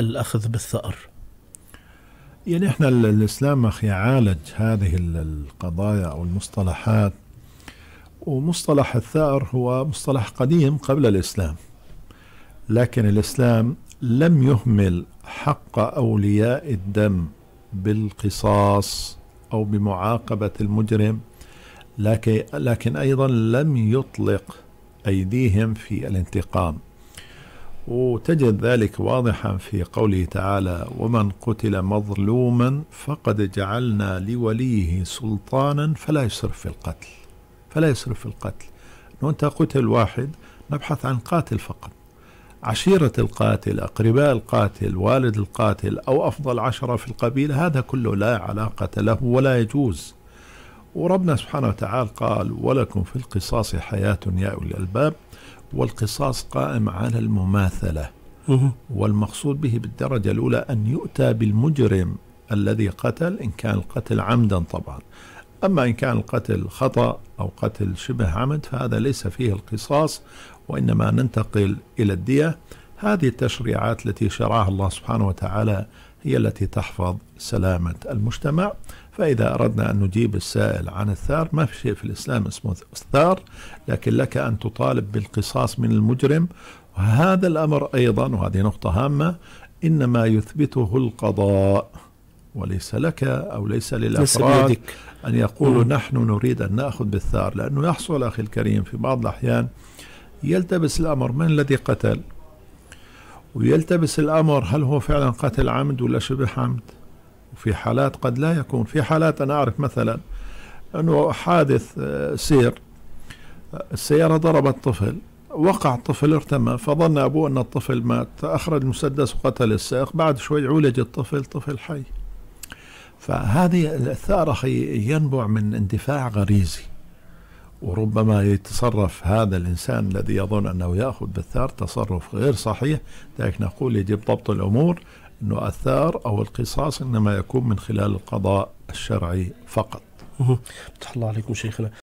الأخذ بالثأر يعني احنا الإسلام أخي عالج هذه القضايا أو المصطلحات ومصطلح الثأر هو مصطلح قديم قبل الإسلام لكن الإسلام لم يهمل حق أولياء الدم بالقصاص أو بمعاقبة المجرم لكن, أيضا لم يطلق أيديهم في الانتقام وتجد ذلك واضحا في قوله تعالى ومن قتل مظلوما فقد جعلنا لوليه سلطانا فلا يسرف في القتل فلا يسرف في القتل وانت انت قتل واحد نبحث عن قاتل فقط عشيرة القاتل أقرباء القاتل والد القاتل أو أفضل عشرة في القبيلة هذا كله لا علاقة له ولا يجوز وربنا سبحانه وتعالى قال ولكم في القصاص حياة يا أولي الألباب والقصاص قائم على المماثلة والمقصود به بالدرجة الأولى أن يؤتى بالمجرم الذي قتل إن كان القتل عمدا طبعا أما إن كان القتل خطأ أو قتل شبه عمد فهذا ليس فيه القصاص وإنما ننتقل إلى الدية هذه التشريعات التي شرعها الله سبحانه وتعالى هي التي تحفظ سلامة المجتمع فإذا أردنا أن نجيب السائل عن الثار ما في شيء في الإسلام اسمه الثار لكن لك أن تطالب بالقصاص من المجرم وهذا الأمر أيضا وهذه نقطة هامة إنما يثبته القضاء وليس لك أو ليس للأفراد أن يقولوا نحن نريد أن نأخذ بالثار لأنه يحصل أخي الكريم في بعض الأحيان يلتبس الأمر من الذي قتل ويلتبس الأمر هل هو فعلا قتل عمد ولا شبه عمد وفي حالات قد لا يكون في حالات أنا أعرف مثلا أنه حادث آه، سير آه، السيارة ضربت طفل وقع الطفل ارتمى فظن أبوه أن الطفل مات أخرج المسدس وقتل السائق بعد شوي عولج الطفل طفل حي فهذه الثأرة ينبع من اندفاع غريزي وربما يتصرف هذا الإنسان الذي يظن أنه يأخذ بالثار تصرف غير صحيح لذلك نقول يجب ضبط الأمور أنه الثار أو القصاص إنما يكون من خلال القضاء الشرعي فقط الله عليكم شيخنا